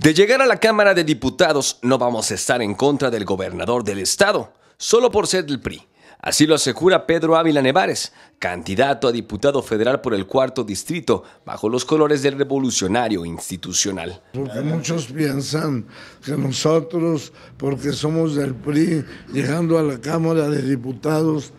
De llegar a la Cámara de Diputados no vamos a estar en contra del gobernador del estado, solo por ser del PRI. Así lo asegura Pedro Ávila Nevares, candidato a diputado federal por el cuarto distrito, bajo los colores del revolucionario institucional. Porque muchos piensan que nosotros, porque somos del PRI, llegando a la Cámara de Diputados,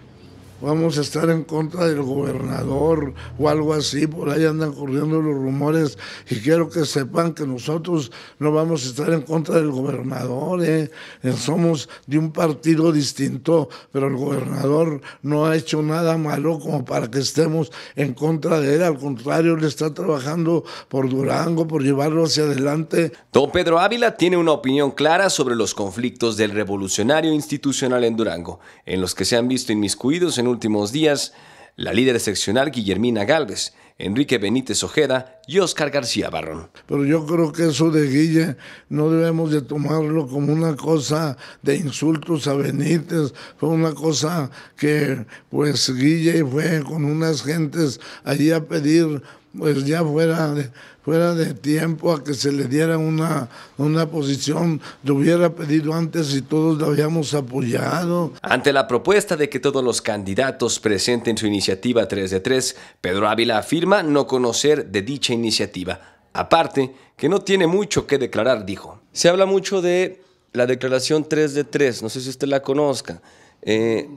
vamos a estar en contra del gobernador o algo así, por ahí andan corriendo los rumores y quiero que sepan que nosotros no vamos a estar en contra del gobernador, ¿eh? Eh, somos de un partido distinto, pero el gobernador no ha hecho nada malo como para que estemos en contra de él, al contrario, le está trabajando por Durango, por llevarlo hacia adelante. Don Pedro Ávila tiene una opinión clara sobre los conflictos del revolucionario institucional en Durango, en los que se han visto inmiscuidos en un últimos días la líder seccional Guillermina Galvez, Enrique Benítez Ojeda y Oscar García Barrón. Pero yo creo que eso de Guille no debemos de tomarlo como una cosa de insultos a Benítez, fue una cosa que pues Guille fue con unas gentes allí a pedir pues ya fuera de, fuera de tiempo a que se le diera una, una posición, lo hubiera pedido antes y todos lo habíamos apoyado. Ante la propuesta de que todos los candidatos presenten su iniciativa 3 de 3, Pedro Ávila afirma no conocer de dicha iniciativa. Aparte, que no tiene mucho que declarar, dijo. Se habla mucho de la declaración 3 de 3, no sé si usted la conozca. Eh,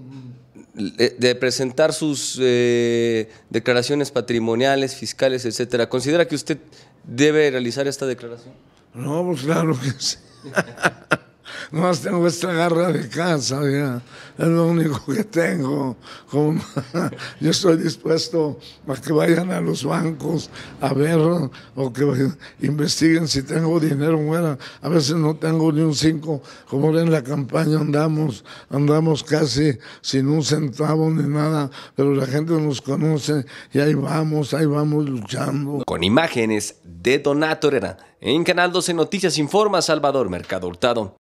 eh, de presentar sus eh, declaraciones patrimoniales, fiscales, etcétera. ¿Considera que usted debe realizar esta declaración? No, pues claro que sí. Nomás tengo esta garra de casa, Es lo único que tengo. yo estoy dispuesto a que vayan a los bancos a ver o que investiguen si tengo dinero fuera. A veces no tengo ni un cinco. Como en la campaña andamos, andamos casi sin un centavo ni nada, pero la gente nos conoce y ahí vamos, ahí vamos luchando. Con imágenes de Donato Herrera, en Canal 12 Noticias informa Salvador Mercado Hurtado.